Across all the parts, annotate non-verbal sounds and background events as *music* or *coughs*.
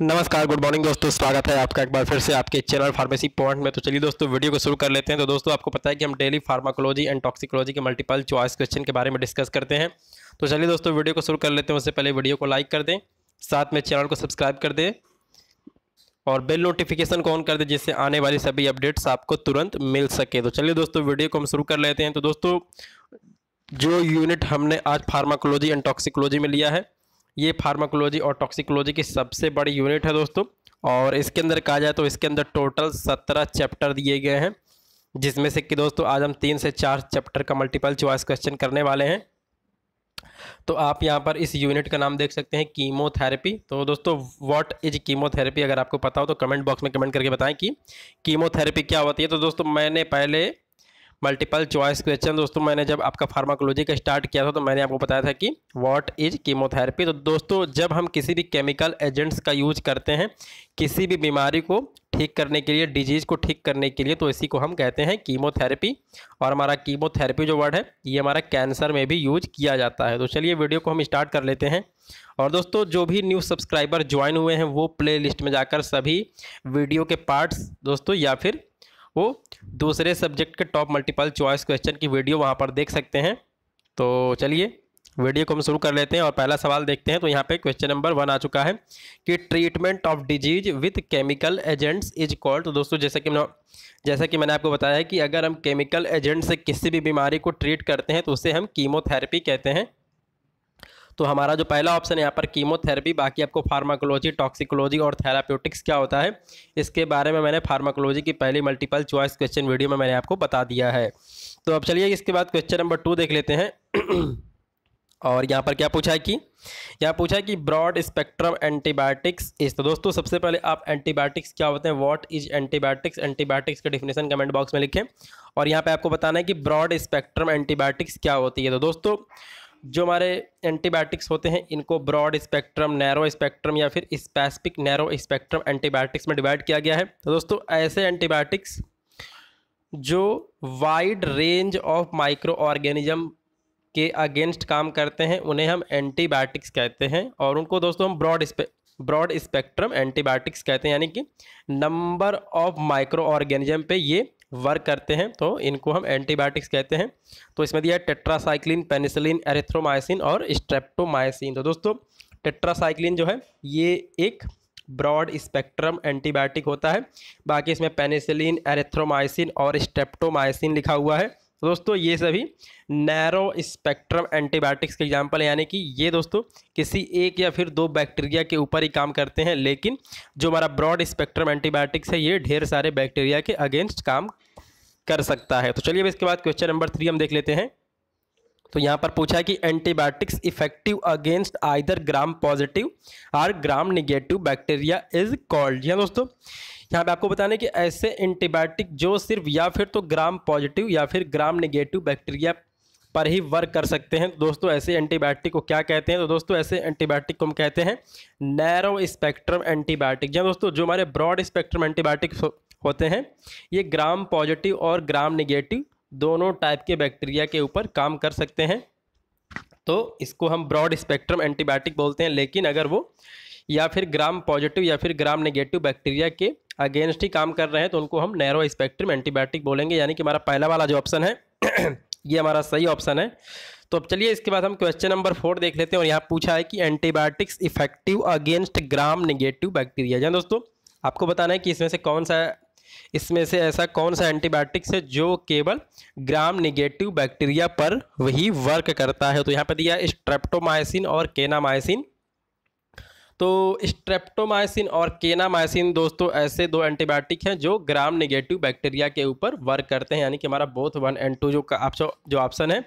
नमस्कार good morning दोस्तों स्वागत है आपका एक बार फिर से आपके चैनल फार्मेसी पॉइंट में तो चलिए दोस्तों वीडियो को शुरू कर लेते हैं तो दोस्तों आपको पता है कि हम डेली फार्माकोलॉजी एंड टॉक्सिकोलॉजी के मल्टीपल चॉइस क्वेश्चन के बारे में डिस्कस करते हैं तो चलिए दोस्तों वीडियो को शुरू कर लेते हैं उससे पहले वीडियो को लाइक कर दें साथ में चैनल को सब्सक्राइब कर दें और बेल नोटिफिकेशन को ऑन कर दें जिससे आने वाली सभी अपडेट्स आपको तुरंत मिल सके तो चलिए दोस्तों वीडियो को हम शुरू कर लेते हैं तो दोस्तों जो यूनिट हमने आज फार्माकोलॉजी एंड टॉक्सिकोलॉजी में लिया है ये फार्माकोलॉजी और टॉक्सिकोलॉजी की सबसे बड़ी यूनिट है दोस्तों और इसके अंदर कहा जाए तो इसके अंदर टोटल सत्रह चैप्टर दिए गए हैं जिसमें से कि दोस्तों आज हम तीन से चार चैप्टर का मल्टीपल चॉइस क्वेश्चन करने वाले हैं तो आप यहाँ पर इस यूनिट का नाम देख सकते हैं कीमोथेरेपी तो दोस्तों व्हाट इज कीमोथेरेपी अगर आपको पता हो तो कमेंट बॉक्स में कमेंट करके बताएं कि कीमोथेरेपी क्या होती है तो दोस्तों मैंने पहले मल्टीपल चॉइस क्वेश्चन दोस्तों मैंने जब आपका फार्माकोलॉजी का स्टार्ट किया था तो मैंने आपको बताया था कि व्हाट इज कीमोथेरेपी तो दोस्तों जब हम किसी भी केमिकल एजेंट्स का यूज करते हैं किसी भी बीमारी को ठीक करने के लिए डिजीज़ को ठीक करने के लिए तो इसी को हम कहते हैं कीमोथेरेपी और हमारा कीमोथेरेपी जो वर्ड है ये हमारा कैंसर में भी यूज किया जाता है तो चलिए वीडियो को हम स्टार्ट कर लेते हैं और दोस्तों जो भी न्यू सब्सक्राइबर ज्वाइन हुए हैं वो प्लेलिस्ट में जाकर सभी वीडियो के पार्ट्स दोस्तों या फिर वो दूसरे सब्जेक्ट के टॉप मल्टीपल चॉइस क्वेश्चन की वीडियो वहाँ पर देख सकते हैं तो चलिए वीडियो को हम शुरू कर लेते हैं और पहला सवाल देखते हैं तो यहाँ पे क्वेश्चन नंबर वन आ चुका है कि treatment of disease with chemical agents is called तो दोस्तों जैसा कि मैं जैसा कि मैंने आपको बताया है कि अगर हम केमिकल एजेंट से किसी भी बीमारी को ट्रीट करते हैं तो उसे हम कीमोथेरेपी कहते हैं तो हमारा जो पहला ऑप्शन यहाँ पर कीमोथेरेपी बाकी आपको फार्माकोलॉजी टॉक्सिकोलॉजी और थेराप्यूटिक्स क्या होता है इसके बारे में मैंने फार्माकोलॉजी की पहली मल्टीपल चॉइस क्वेश्चन वीडियो में मैंने आपको बता दिया है तो अब चलिए इसके बाद क्वेश्चन नंबर टू देख लेते हैं *clears throat* और यहाँ पर क्या पूछा है कि यहाँ पूछा है कि ब्रॉड स्पेक्ट्रम एंटीबायोटिक्स इस तो दोस्तों सबसे पहले आप एंटीबायोटिक्स क्या होते हैं व्हाट इज एंटीबायोटिक्स एंटीबायोटिक्स का डिफिनेशन कमेंट बॉक्स में लिखें और यहाँ पे आपको बताना है कि ब्रॉड स्पेक्ट्रम एंटीबायोटिक्स क्या होती है तो दोस्तों जो हमारे एंटीबायोटिक्स होते हैं इनको ब्रॉड स्पेक्ट्रम नैरो स्पेक्ट्रम या फिर स्पेसिफिक नैरो स्पेक्ट्रम एंटीबायोटिक्स में डिवाइड किया गया है तो दोस्तों ऐसे एंटीबायोटिक्स जो wide range of microorganism के अगेंस्ट काम करते हैं उन्हें हम एंटीबायोटिक्स कहते हैं और उनको दोस्तों हम broad spe broad spectrum antibiotics कहते हैं यानी कि नंबर ऑफ माइक्रो ऑर्गेनिज्म पे ये वर्क करते हैं तो इनको हम एंटीबायोटिक्स कहते हैं तो इसमें दिया है टेट्रासाइक्लिन पेनिसिलिन एरेथ्रोमाइसिन और स्ट्रेप्टोमाइसिन तो दोस्तों टेट्रासाइक्लिन जो है ये एक ब्रॉड स्पेक्ट्रम एंटीबायोटिक होता है बाकी इसमें पेनिसिलिन एरेथ्रोमाइसिन और स्ट्रेप्टोमाइसिन लिखा हुआ है तो दोस्तों ये सभी नैरो स्पेक्ट्रम एंटीबायोटिक्स के एग्जाम्पल है यानी कि ये दोस्तों किसी एक या फिर दो बैक्टीरिया के ऊपर ही काम करते हैं लेकिन जो हमारा ब्रॉड स्पेक्ट्रम एंटीबायोटिक्स है ये ढेर सारे बैक्टीरिया के अगेंस्ट काम कर सकता है तो चलिए अब इसके बाद क्वेश्चन नंबर थ्री हम देख लेते हैं तो यहाँ पर पूछा है कि antibiotics effective against either gram positive और ग्राम निगेटिव बैक्टीरिया इज कॉल्ड या दोस्तों यहाँ पे आपको बताने कि ऐसे एंटीबायोटिक जो सिर्फ या फिर तो ग्राम पॉजिटिव या फिर ग्राम निगेटिव बैक्टीरिया पर ही वर्क कर सकते हैं दोस्तों ऐसे एंटीबायोटिक को क्या कहते हैं तो दोस्तों ऐसे एंटीबायोटिक को हम कहते हैं नैरो स्पेक्ट्रम एंटीबायोटिक जहाँ दोस्तों जो हमारे ब्रॉड स्पेक्ट्रम एंटीबायोटिक होते हैं ये ग्राम पॉजिटिव और ग्राम निगेटिव दोनों टाइप के बैक्टीरिया के ऊपर काम कर सकते हैं तो इसको हम ब्रॉड स्पेक्ट्रम एंटीबायोटिक बोलते हैं लेकिन अगर वो या फिर ग्राम पॉजिटिव या फिर ग्राम नेगेटिव बैक्टीरिया के अगेंस्ट ही काम कर रहे हैं तो उनको हम नैरो स्पेक्ट्रम एंटीबायोटिक बोलेंगे यानी कि हमारा पहला वाला जो ऑप्शन है *clears throat* ये हमारा सही ऑप्शन है तो अब चलिए इसके बाद हम क्वेश्चन नंबर फोर देख लेते हैं और यहाँ पूछा है कि antibiotics effective against Gram negative bacteria जान दोस्तों आपको बताना है कि इसमें से कौन सा इसमें से ऐसा कौन सा एंटीबायोटिक्स है जो केवल ग्राम निगेटिव बैक्टीरिया पर वही वर्क करता है तो यहाँ पर दिया स्ट्रेप्टोमाइसिन और केनामाइसिन तो स्ट्रेप्टोमाइसिन और केनामाइसिन दोस्तों ऐसे दो एंटीबायोटिक हैं जो ग्राम निगेटिव बैक्टीरिया के ऊपर वर्क करते हैं यानी कि हमारा बोथ वन एंड टू जो ऑप्शन जो ऑप्शन है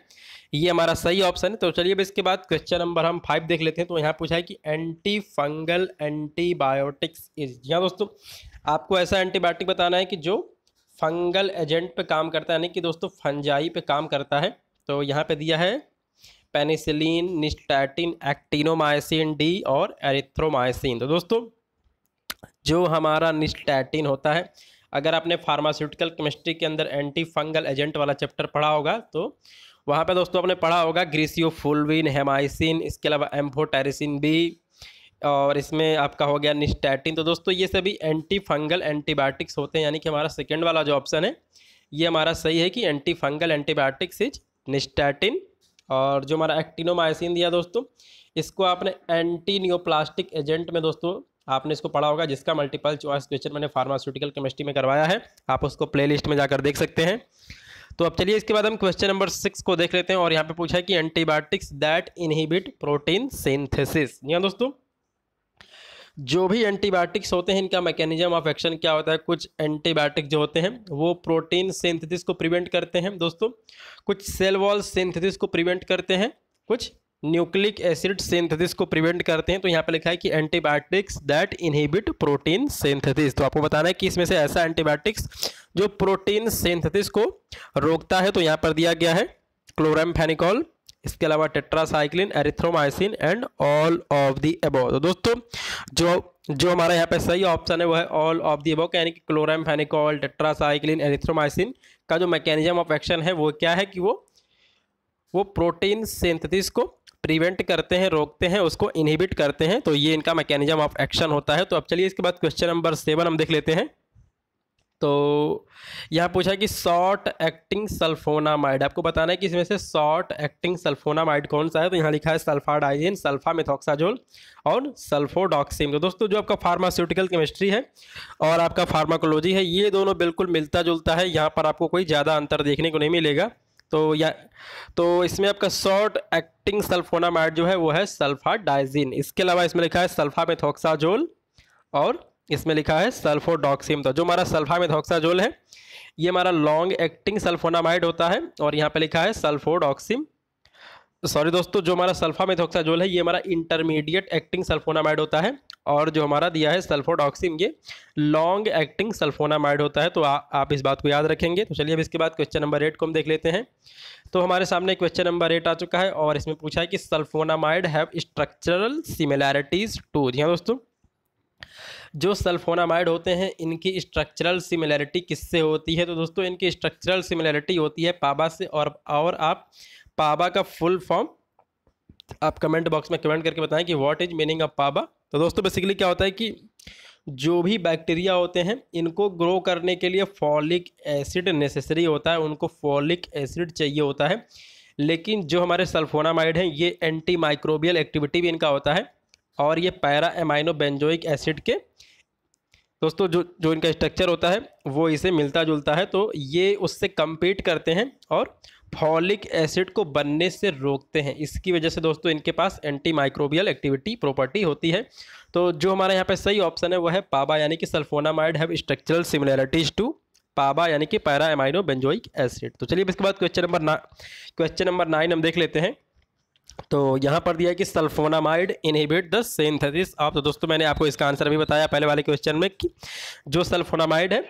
ये हमारा सही ऑप्शन है तो चलिए अब इसके बाद क्वेश्चन नंबर हम फाइव देख लेते हैं तो यहाँ पूछा है कि एंटी फंगल एंटीबायोटिक्स इज यहाँ दोस्तों आपको ऐसा एंटीबायोटिक बताना है कि जो फंगल एजेंट पे काम करता है यानी कि दोस्तों फंजाई पे काम करता है तो यहाँ पे दिया है पेनिसिलिन निस्टैटिन एक्टिनोमाइसिन डी और एरिथ्रोमाइसिन तो दोस्तों जो हमारा निस्टैटिन होता है अगर आपने फार्मास्यूटिकल केमिस्ट्री के अंदर एंटी फंगल एजेंट वाला चैप्टर पढ़ा होगा तो वहाँ पे दोस्तों आपने पढ़ा होगा ग्रीसियोफुलविन हेमाइसिन इसके अलावा एम्फोटेरिसिन बी और इसमें आपका हो गया निस्टैटिन तो दोस्तों ये सभी एंटी फंगल एंटीबायोटिक्स होते हैं यानी कि हमारा सेकेंड वाला जो ऑप्शन है ये हमारा सही है कि anti fungal antibiotics is nystatin और जो हमारा एक्टिनोमाइसिन दिया दोस्तों इसको आपने एंटी न्योप्लास्टिक एजेंट में दोस्तों आपने इसको पढ़ा होगा जिसका मल्टीपल चॉइस क्वेश्चन मैंने फार्मास्यूटिकल केमिस्ट्री में करवाया है आप उसको प्लेलिस्ट में जाकर देख सकते हैं तो अब चलिए इसके बाद हम क्वेश्चन नंबर सिक्स को देख लेते हैं और यहाँ पे पूछा है कि antibiotics that inhibit protein synthesis जी हाँ दोस्तों जो भी एंटीबायोटिक्स होते हैं इनका मैकेनिज्म ऑफ एक्शन क्या होता है कुछ एंटीबायोटिक जो होते हैं वो प्रोटीन सिंथेसिस को प्रिवेंट करते हैं दोस्तों कुछ सेल वॉल सिंथेसिस को प्रिवेंट करते हैं कुछ न्यूक्लिक एसिड सिंथेसिस को प्रिवेंट करते हैं तो यहाँ पे लिखा है कि antibiotics that inhibit protein synthesis तो आपको बताना है कि इसमें से ऐसा एंटीबायोटिक्स जो प्रोटीन सिंथेसिस को रोकता है तो यहाँ पर दिया गया है क्लोरामफेनिकॉल इसके अलावा tetracycline erythromycin and all of the above तो दोस्तों जो जो हमारा यहाँ पे सही ऑप्शन है वो है ऑल ऑफ दी एबो यानी कि फेनिकॉल टेट्रासाइक्लिन एरिथ्रोमाइसिन का जो मैकेनिज्म ऑफ एक्शन है वो क्या है कि वो वो प्रोटीन सिंथेसिस को प्रिवेंट करते हैं रोकते हैं उसको इनहिबिट करते हैं तो ये इनका मैकेनिज्म ऑफ एक्शन होता है तो अब चलिए इसके बाद क्वेश्चन नंबर सेवन हम देख लेते हैं तो यहाँ पूछा कि शॉर्ट एक्टिंग सल्फोनामाइड आपको बताना है कि इसमें से शॉर्ट एक्टिंग सल्फोनामाइड कौन सा है तो यहाँ लिखा है सल्फाडाइजिन सल्फा मिथोक्साजोल और सल्फोडॉक्सिम तो दोस्तों जो आपका फार्मास्यूटिकल केमिस्ट्री है और आपका फार्माकोलॉजी है ये दोनों बिल्कुल मिलता जुलता है यहाँ पर आपको कोई ज़्यादा अंतर देखने को नहीं मिलेगा तो या तो इसमें आपका शॉर्ट एक्टिंग सल्फोनामाइड जो है वो है सल्फाडाइजिन इसके अलावा इसमें लिखा है सल्फा मेथोक्साजोल और इसमें लिखा है सल्फोडॉक्सिम तो जो हमारा सल्फामिथॉक्साजोल है ये हमारा लॉन्ग एक्टिंग सल्फोनामाइड होता है और यहाँ पे लिखा है सल्फोडॉक्सिम सॉरी दोस्तों जो हमारा सल्फामिथॉक्साजोल है ये हमारा इंटरमीडिएट एक्टिंग सल्फोनामाइड होता है और जो हमारा दिया है सल्फोडॉक्सिम ये लॉन्ग एक्टिंग सल्फोनामाइड होता है तो आ, आप इस बात को याद रखेंगे तो चलिए अब इसके बाद क्वेश्चन नंबर एट को हम देख लेते हैं तो हमारे सामने क्वेश्चन नंबर एट आ चुका है और इसमें पूछा है कि sulphonamide have structural similarities to जी हाँ दोस्तों जो सल्फोनामाइड होते हैं इनकी स्ट्रक्चरल सिमिलैरिटी किससे होती है तो दोस्तों इनकी स्ट्रक्चरल सिमिलैरिटी होती है पाबा से और और आप पाबा का फुल फॉर्म आप कमेंट बॉक्स में कमेंट करके बताएं कि what is meaning of PABA तो दोस्तों बेसिकली क्या होता है कि जो भी बैक्टीरिया होते हैं इनको ग्रो करने के लिए फॉलिक एसिड नेसेसरी होता है उनको फॉलिक एसिड चाहिए होता है लेकिन जो हमारे सल्फोनामाइड हैं ये एंटी माइक्रोबियल एक्टिविटी भी इनका होता है और ये पैरा एमाइनो बेंजोइक एसिड के दोस्तों जो जो इनका स्ट्रक्चर होता है वो इसे मिलता जुलता है तो ये उससे कम्पीट करते हैं और फॉलिक एसिड को बनने से रोकते हैं इसकी वजह से दोस्तों इनके पास एंटी माइक्रोबियल एक्टिविटी प्रॉपर्टी होती है तो जो हमारे यहाँ पे सही ऑप्शन है वो है पाबा यानी कि sulphonamide have structural similarities to PABA यानी कि पैरा एमाइनो बेंजोइक एसिड तो चलिए इसके बाद क्वेश्चन नंबर ना क्वेश्चन नंबर नाइन हम देख लेते हैं तो यहाँ पर दिया है कि sulphonamide inhibit the synthesis of तो दोस्तों मैंने आपको इसका आंसर भी बताया पहले वाले क्वेश्चन में कि जो सल्फोनामाइड है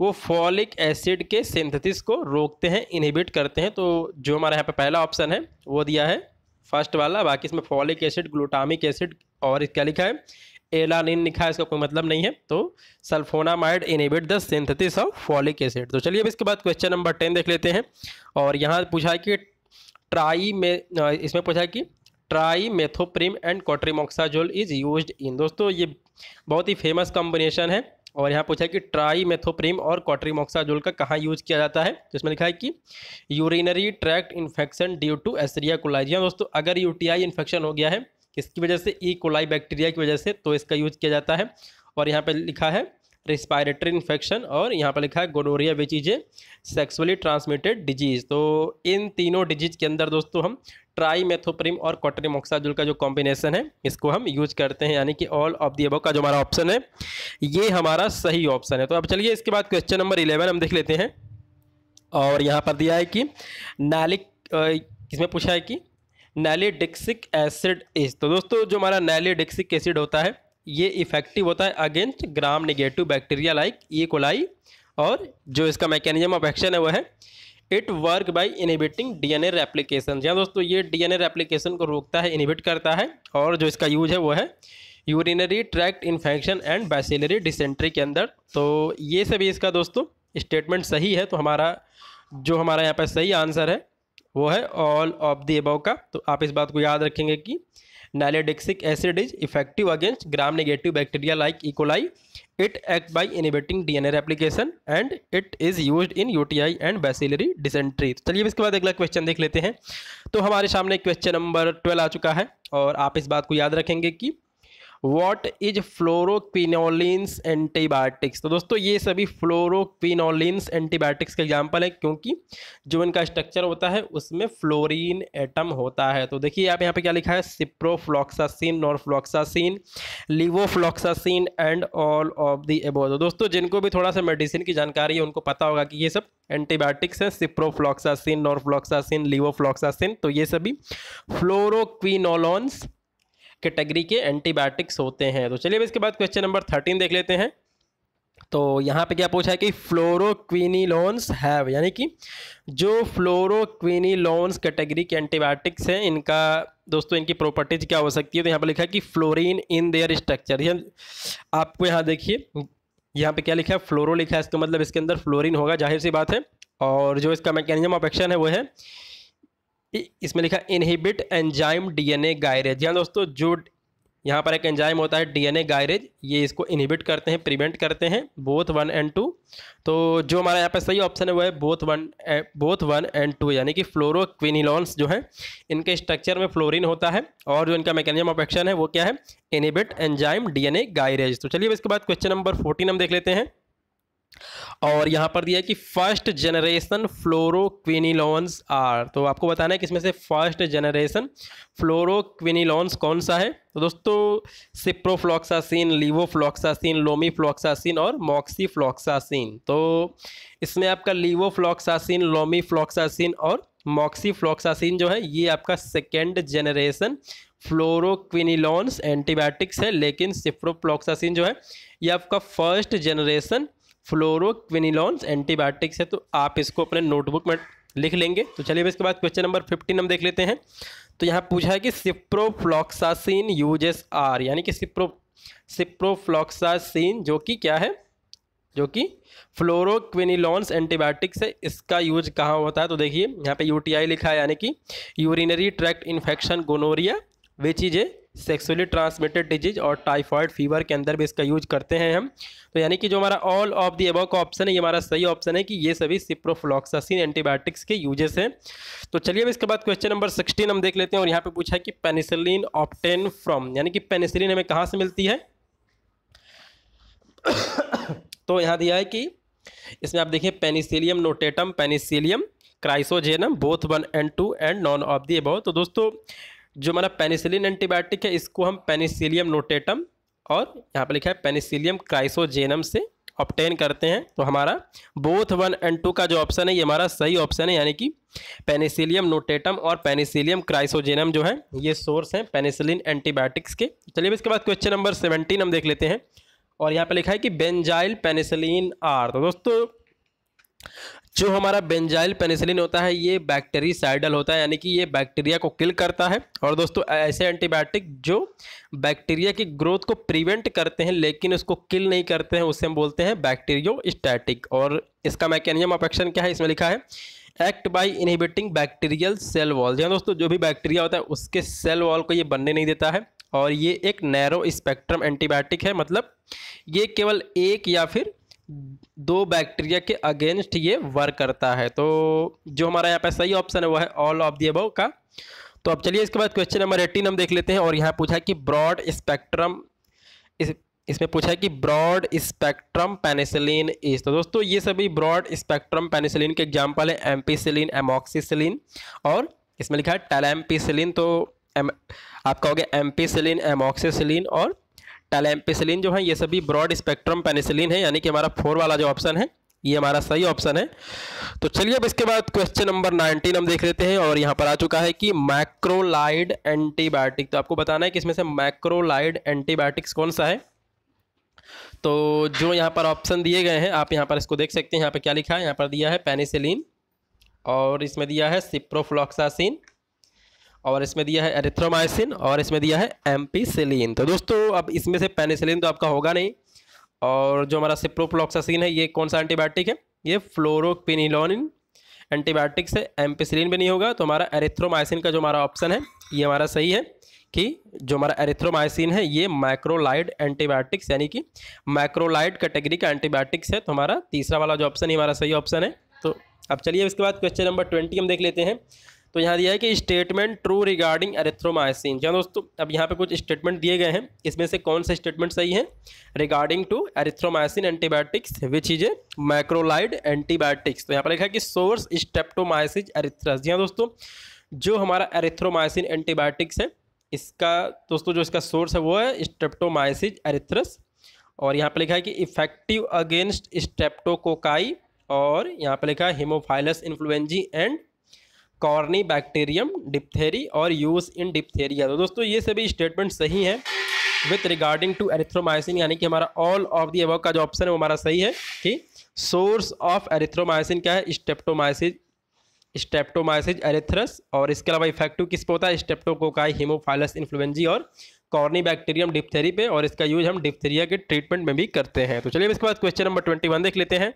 वो फॉलिक एसिड के सिंथेसिस को रोकते हैं इनहिबिट करते हैं तो जो हमारे यहाँ पे पहला ऑप्शन है वो दिया है फर्स्ट वाला बाकी इसमें फॉलिक एसिड ग्लूटामिक एसिड और इसका लिखा है एलानिन लिखा है इसका कोई मतलब नहीं है तो sulphonamide inhibit the synthesis of folic acid तो चलिए अब इसके बाद क्वेश्चन नंबर टेन देख लेते हैं और यहाँ पूछा है कि ट्राई में इसमें पूछा कि trimethoprim and cotrimoxazole is use in दोस्तों ये बहुत ही फेमस कॉम्बिनेशन है और यहाँ पूछा कि ट्राई मेथोप्रीम और कॉट्रीमोक्साजोल का कहाँ यूज किया जाता है जिसमें लिखा है कि urinary tract infection due to Escherichia coli दोस्तों अगर यूटीआई इन्फेक्शन हो गया है किसकी वजह से ई कोलाई बैक्टीरिया की वजह से तो इसका यूज किया जाता है और यहाँ पर लिखा है रिस्पायरेटरी इन्फेक्शन और यहाँ पर लिखा है गोनोरिया वे चीजें सेक्सुअली ट्रांसमिटेड डिजीज़ तो इन तीनों डिजीज़ के अंदर दोस्तों हम ट्राई मेथोप्रिम और कॉटरीमोक्साजुल का जो कॉम्बिनेशन है इसको हम यूज करते हैं यानी कि ऑल ऑफ दी अबो का जो हमारा ऑप्शन है ये हमारा सही ऑप्शन है तो अब चलिए इसके बाद क्वेश्चन नंबर इलेवन हम देख लेते हैं और यहाँ पर दिया है कि नैलिक इसमें पूछा है कि नैलीडिक्सिक एसिड इज तो दोस्तों जो हमारा नैलीडिक्सिक एसिड होता है ये इफेक्टिव होता है against Gram negative bacteria like E coli और जो इसका मैकेनिज्म ऑफ एक्शन है वह है it work by inhibiting DNA replication जी दोस्तों ये डीएनए रेप्लिकेशन को रोकता है इनहिबिट करता है और जो इसका यूज है वो है urinary tract infection and bacillary dysentery के अंदर तो ये सभी इसका दोस्तों स्टेटमेंट सही है तो हमारा जो हमारा यहाँ पर सही आंसर है वो है ऑल ऑफ द एबव का तो आप इस बात को याद रखेंगे कि nalidixic acid is effective against Gram negative bacteria like E coli it act by inhibiting D N application and it is use in U T I and bacillary dysentery चलिए इसके बाद अगला क्वेश्चन देख लेते हैं तो हमारे सामने क्वेश्चन नंबर ट्वेल्व आ चुका है और आप इस बात को याद रखेंगे कि व्हाट इज फ्लोरोक्विनोलिन्स एंटीबायोटिक्स तो दोस्तों ये सभी फ्लोरोक्विनोलिन्स एंटीबायोटिक्स के एग्जाम्पल है क्योंकि जो इनका स्ट्रक्चर होता है उसमें फ्लोरीन एटम होता है तो देखिए आप यहाँ पे क्या लिखा है ciprofloxacin norfloxacin levofloxacin and all of the above तो दोस्तों जिनको भी थोड़ा सा मेडिसिन की जानकारी है उनको पता होगा कि ये सब एंटीबायोटिक्स हैं सिप्रोफ्लॉक्सासिन नॉरफ्लॉक्सासिन लिवोफ्लॉक्सासिन तो ये सभी फ्लोरोक्विनोलॉन्स कैटेगरी के एंटीबायोटिक्स होते हैं तो चलिए इसके बाद क्वेश्चन नंबर थर्टीन देख लेते हैं तो यहाँ पे क्या पूछा है कि फ्लोरोक्विनिलोन्स हैव यानी कि जो फ्लोरोक्विनिलोन्स कैटेगरी के एंटीबायोटिक्स हैं इनका दोस्तों इनकी प्रॉपर्टीज क्या हो सकती है तो यहाँ पर लिखा है कि फ्लोरीन इन देयर स्ट्रक्चर आपको यहाँ देखिए यहाँ पे क्या लिखा है फ्लोरो लिखा है इसका मतलब इसके अंदर फ्लोरीन होगा जाहिर सी बात है और जो इसका मैकेनिज्म ऑफ एक्शन है वो है इसमें लिखा इनहिबिट एंजाइम डीएनए गायरेज यहाँ दोस्तों जो यहाँ पर एक एंजाइम होता है डीएनए गायरेज ये इसको इनहिबिट करते हैं प्रिवेंट करते हैं बोथ वन एंड टू तो जो हमारा यहाँ पर सही ऑप्शन है वो है both one both one and two यानी कि फ्लोरोक्विनिलॉन्स जो है इनके स्ट्रक्चर में फ्लोरिन होता है और जो इनका मैकेनिज्म ऑफ एक्शन है वो क्या है इनहिबिट एंजाइम ए गायरेज तो चलिए इसके बाद क्वेश्चन नंबर फोर्टीन हम देख लेते हैं और यहाँ पर दिया है कि फर्स्ट जनरेशन फ्लोरोक्विनिलोन्स आर तो आपको बताना है कि इसमें से फर्स्ट जनरेशन फ्लोरोक्विनिलोन्स कौन सा है तो दोस्तों सिप्रोफ्लॉक्सासिन लीवोफ्लॉक्सासिन लोमीफ्लॉक्सासिन और मॉक्सीफ्लॉक्सासिन तो इसमें आपका लीवोफ्लॉक्सासिन लोमीफ्लॉक्सासिन और मॉक्सीफ्लॉक्सासिन जो है ये आपका सेकेंड जनरेशन फ्लोरोक्विनिलोन्स एंटीबायोटिक्स है लेकिन सिप्रोफ्लॉक्सासिन जो है ये आपका फर्स्ट जनरेशन फ्लोरोक्विनिलॉन्स एंटीबायोटिक्स है तो आप इसको अपने नोटबुक में लिख लेंगे तो चलिए इसके बाद क्वेश्चन नंबर फिफ्टीन हम देख लेते हैं तो यहाँ पूछा है कि सिप्रोफ्लॉक्सासिन यूजेस आर यानी कि सिप्रो सिप्रोफ्लॉक्सासिन जो कि क्या है जो कि फ्लोरोक्विनिलॉन्स एंटीबायोटिक्स है इसका यूज कहाँ होता है तो देखिए यहाँ पे यूटीआई लिखा है यानी कि urinary tract infection gonorrhoea which is a sexually transmitted disease और टाइफॉइड फीवर के अंदर भी इसका यूज करते हैं हम तो यानी कि जो हमारा ऑल ऑफ दी एबव का ऑप्शन है ये हमारा सही ऑप्शन है कि ये सभी सिप्रोफ्लॉक्सासिन एंटीबायोटिक्स के यूजेस हैं तो चलिए अब इसके बाद क्वेश्चन नंबर सिक्सटीन हम देख लेते हैं और यहाँ पर पूछा है कि पेनिसिलिन ऑप्टेन फ्रॉम यानी कि पेनिसिलिन हमें कहाँ से मिलती है *coughs* तो यहाँ दिया है कि इसमें आप देखिए penicillium notatum penicillium chrysogenum both one and two and none of the above तो दोस्तों जो हमारा पेनिसिलिन एंटीबायोटिक है इसको हम पेनिसिलियम नोटेटम और यहाँ पर लिखा है पेनिसिलियम क्राइसोजेनम से ऑप्टेन करते हैं तो हमारा बोथ वन एंड टू का जो ऑप्शन है ये हमारा सही ऑप्शन है यानी कि पेनिसिलियम नोटेटम और पेनिसिलियम क्राइसोजेनम जो है ये सोर्स हैं पेनिसिलिन एंटीबायोटिक्स के चलिए इसके बाद क्वेश्चन नंबर सेवेंटीन हम देख लेते हैं और यहाँ पर लिखा है कि बेंजाइल पेनिसिलिन आर तो दोस्तों जो हमारा बेंजाइल पेनिसिलिन होता है ये बैक्टेरी साइडल होता है यानी कि ये बैक्टीरिया को किल करता है और दोस्तों ऐसे एंटीबायोटिक जो बैक्टीरिया की ग्रोथ को प्रिवेंट करते हैं लेकिन उसको किल नहीं करते हैं उसे हम बोलते हैं बैक्टीरियो स्टैटिक और इसका मैकेनिज्म ऑफ एक्शन क्या है इसमें लिखा है act by inhibiting bacterial cell wall जी दोस्तों जो भी बैक्टीरिया होता है उसके सेल वॉल को ये बनने नहीं देता है और ये एक नैरो स्पेक्ट्रम एंटीबायोटिक है मतलब ये केवल एक या फिर दो बैक्टीरिया के अगेंस्ट ये वर्क करता है तो जो हमारा यहाँ पे सही ऑप्शन है वो है ऑल ऑफ दी अबव का तो अब चलिए इसके बाद क्वेश्चन नंबर एटीन हम देख लेते हैं और यहाँ पूछा है कि ब्रॉड स्पेक्ट्रम इस इसमें पूछा है कि ब्रॉड स्पेक्ट्रम पेनिसिलिन इज तो दोस्तों ये सभी ब्रॉड स्पेक्ट्रम पेनिसिलिन के एग्जाम्पल है एम्पीसिलिन एमोक्सीसिलिन और इसमें लिखा है टेलेम्पीसिलिन तो एम आपका हो गया एम्पीसिलिन एमोक्सीसिलिन और टैलेम्पेसिलिन जो है ये सभी ब्रॉड स्पेक्ट्रम पेनिसिलिन है यानी कि हमारा फोर वाला जो ऑप्शन है ये हमारा सही ऑप्शन है तो चलिए अब इसके बाद क्वेश्चन नंबर नाइनटीन हम देख लेते हैं और यहाँ पर आ चुका है कि मैक्रोलाइड एंटीबायोटिक तो आपको बताना है कि इसमें से मैक्रोलाइड एंटीबायोटिक्स कौन सा है तो जो यहाँ पर ऑप्शन दिए गए हैं आप यहाँ पर इसको देख सकते हैं यहाँ पर क्या लिखा है यहाँ पर दिया है पेनिसिलिन और इसमें दिया है सिप्रोफ्लॉक्सासिन और इसमें दिया है एरिथ्रोमाइसिन और इसमें दिया है एम्पीसिलीन तो दोस्तों अब इसमें से पेनिसिलिन तो आपका होगा नहीं और जो हमारा सिप्रोप्लॉक्सासिन है ये कौन सा एंटीबायोटिक है ये फ्लोरोपिनिलोनिन एंटीबायोटिक से एम्पीसिलिन भी नहीं होगा तो हमारा एरिथ्रोमाइसिन का जो हमारा ऑप्शन है ये हमारा सही है कि जो हमारा एरिथ्रोमाइसिन है ये माइक्रोलाइड एंटीबायोटिक्स यानी कि माइक्रोलाइड कैटेगरी का एंटीबायोटिक्स है तो हमारा तीसरा वाला जो ऑप्शन ही हमारा सही ऑप्शन है तो अब चलिए इसके बाद क्वेश्चन नंबर ट्वेंटी हम देख लेते हैं तो यहाँ दिया है कि स्टेटमेंट ट्रू रिगार्डिंग एरेथ्रोमाइसिन जहाँ दोस्तों अब यहाँ पे कुछ स्टेटमेंट दिए गए हैं इसमें से कौन से स्टेटमेंट सही है regarding to erythromycin antibiotics which is a macrolide antibiotics तो यहाँ पर लिखा है कि सोर्स स्टेप्टोमाइसिज एरिथ्रस जी हाँ दोस्तों जो हमारा एरेथ्रोमाइसिन एंटीबायोटिक्स है इसका दोस्तों जो इसका सोर्स है वो है स्टेप्टोमाइसिज एरिथ्रस और यहाँ पर लिखा है कि इफेक्टिव अगेंस्ट स्टेप्टोकोकाई और यहाँ पर लिखा है haemophilus influenzae and corynebacterium diphtheriae और यूज इन डिप्थेरिया तो दोस्तों ये सभी स्टेटमेंट सही हैं विथ रिगार्डिंग टू एरिथ्रोमाइसिन यानी कि हमारा ऑल ऑफ दी अबव का जो ऑप्शन है वो हमारा सही है कि सोर्स ऑफ एरिथ्रोमाइसिन क्या है स्टेप्टोमाइसिज स्टेप्टोमाइसिज एरिथ्रस और इसके अलावा इफेक्टिव किस पे होता है स्टेप्टोकोकाई हीमोफाइलस इन्फ्लुएंजी और कॉर्नी बैक्टीरियम डिप्थेरी पे और इसका यूज हम डिप्थेरिया के ट्रीटमेंट में भी करते हैं तो चलिए इसके बाद क्वेश्चन नंबर ट्वेंटी वन देख लेते हैं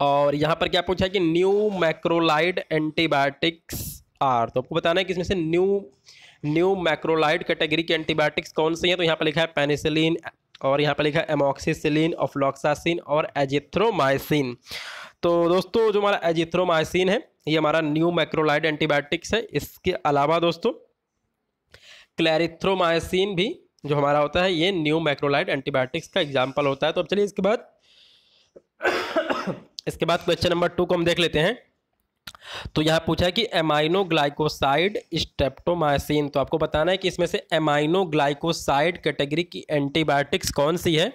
और यहाँ पर क्या पूछा है कि न्यू मैक्रोलाइड एंटीबायोटिक्स आर तो आपको बताना है कि इसमें से न्यू न्यू मैक्रोलाइड कैटेगरी के एंटीबायोटिक्स कौन से हैं तो यहाँ पर लिखा है पेनिसिलिन और यहाँ पर लिखा है एमोक्सीसिलिन ऑफ्लॉक्सासिन और एजिथ्रोमाइसिन तो दोस्तों जो हमारा एजिथ्रोमाइसिन है ये हमारा न्यू मैक्रोलाइड एंटीबायोटिक्स है इसके अलावा दोस्तों क्लैरिथ्रोमाइसिन भी जो हमारा होता है ये न्यू मैक्रोलाइड एंटीबायोटिक्स का एग्जाम्पल होता है तो अब चलिए इसके बाद इसके बाद क्वेश्चन नंबर टू को हम देख लेते हैं तो यहाँ पूछा है कि एमाइनो ग्लाइकोसाइड स्ट्रेप्टोमाइसिन तो आपको बताना है कि इसमें से एमाइनो ग्लाइकोसाइड कैटेगरी की एंटीबायोटिक्स कौन सी है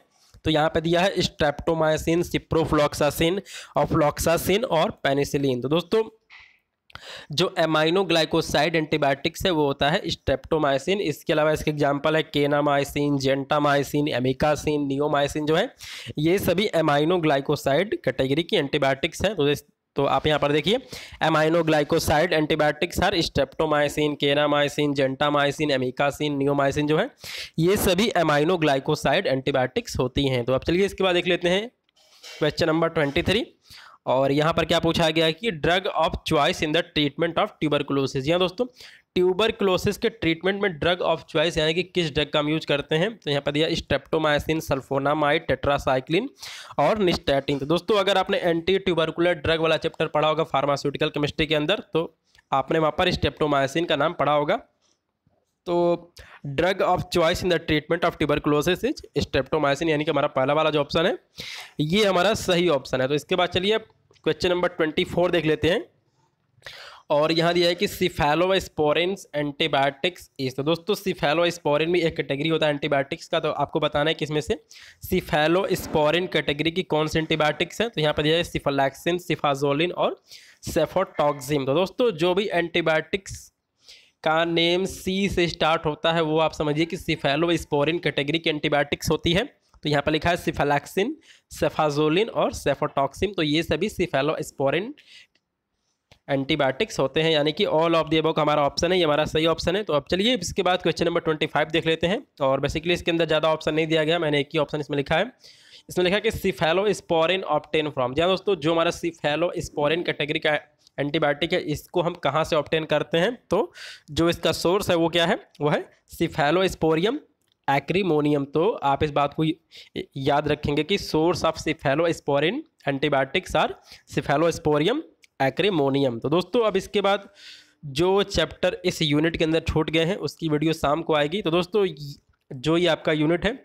तो यहाँ पे दिया है स्ट्रेप्टोमाइसिन सिप्रोफ्लॉक्सासिन और फ्लॉक्सासिन और पेनिसिलिन तो दोस्तों जो एमाइनो ग्लाइकोसाइड एंटीबायोटिक्स है वो होता है स्टेप्टोमाइसिन इसके अलावा इसके एग्जाम्पल है केनामाइसिन जेंटामाइसिन एमिकासिन नियोमाइसिन जो है ये सभी एमाइनो ग्लाइकोसाइड कैटेगरी की एंटीबायोटिक्स हैं तो तो आप यहाँ पर देखिए aminoglycoside antibiotics are streptomycin kanamycin gentamicin amikacin neomycin जो है ये सभी एमाइनोग्लाइकोसाइड एंटीबायोटिक्स होती हैं तो अब चलिए इसके बाद देख लेते हैं क्वेश्चन नंबर ट्वेंटी थ्री और यहाँ पर क्या पूछा गया है कि drug of choice in the treatment of tuberculosis यहाँ दोस्तों ट्यूबरकुलोसिस के ट्रीटमेंट में ड्रग ऑफ च्वाइस यानी कि किस ड्रग का हम यूज करते हैं तो यहाँ पर दिया स्टेप्टोमाइसिन सल्फोनामाइड टेट्रासाइक्लिन और निस्टैटिन तो दोस्तों अगर आपने एंटी ट्यूबरकुलर ड्रग वाला चैप्टर पढ़ा होगा फार्मास्यूटिकल केमिस्ट्री के अंदर तो आपने वहाँ पर स्टेप्टोमाइसिन का नाम पढ़ा होगा तो drug of choice in the treatment of tuberculosis is streptomycin यानी कि हमारा पहला वाला जो ऑप्शन है ये हमारा सही ऑप्शन है तो इसके बाद चलिए क्वेश्चन नंबर ट्वेंटी फोर देख लेते हैं और यहाँ दिया है कि सिफेलोस्पोरेंस एंटीबायोटिक्स इज तो दोस्तों सिफेलो स्पोरिन भी एक कैटेगरी होता है एंटीबायोटिक्स का तो आपको बताना है कि इसमें से स्पोरिन कैटेगरी की कौन सी एंटीबायोटिक्स हैं तो यहाँ पर दिया है सिफलैक्सिन सिफाजोलिन और सेफोटॉक्सिम तो दोस्तों जो भी एंटीबायोटिक्स का नेम सी से स्टार्ट होता है वो आप समझिए कि सिफेलो स्पोरिन कैटेगरी की एंटीबायोटिक्स होती है तो यहाँ पर लिखा है सिफेलाक्सिन सेफाजोलिन और सेफोटॉक्सिन तो ये सभी सिफेलो स्पोरिन एंटीबायोटिक्स होते हैं यानी कि ऑल ऑफ दी अबोक हमारा ऑप्शन है ये हमारा सही ऑप्शन है तो अब चलिए इसके बाद क्वेश्चन नंबर ट्वेंटी फाइव देख लेते हैं और बेसिकली इसके अंदर ज़्यादा ऑप्शन नहीं दिया गया मैंने एक ही ऑप्शन इसमें लिखा है इसमें लिखा है कि सिफेलो स्पोरिन ऑप्टेन फ्रॉम जी दोस्तों जो हमारा सिफेलो स्पोरिन कैटेगरी का एंटीबायोटिक है इसको हम कहाँ से ऑप्टेन करते हैं तो जो इसका सोर्स है वो क्या है वो है सिफेलोस्पोरियम एक्रीमोनियम तो आप इस बात को याद रखेंगे कि source of cephalosporin antibiotics are cephalosporium acremonium तो दोस्तों अब इसके बाद जो चैप्टर इस यूनिट के अंदर छूट गए हैं उसकी वीडियो शाम को आएगी तो दोस्तों जो ये आपका यूनिट है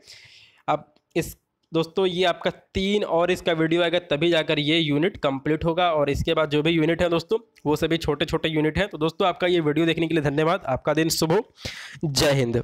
अब इस दोस्तों ये आपका तीन और इसका वीडियो आएगा तभी जाकर ये यूनिट कंप्लीट होगा और इसके बाद जो भी यूनिट है दोस्तों वो सभी छोटे छोटे यूनिट हैं तो दोस्तों आपका ये वीडियो देखने के लिए धन्यवाद आपका दिन शुभ हो जय हिंद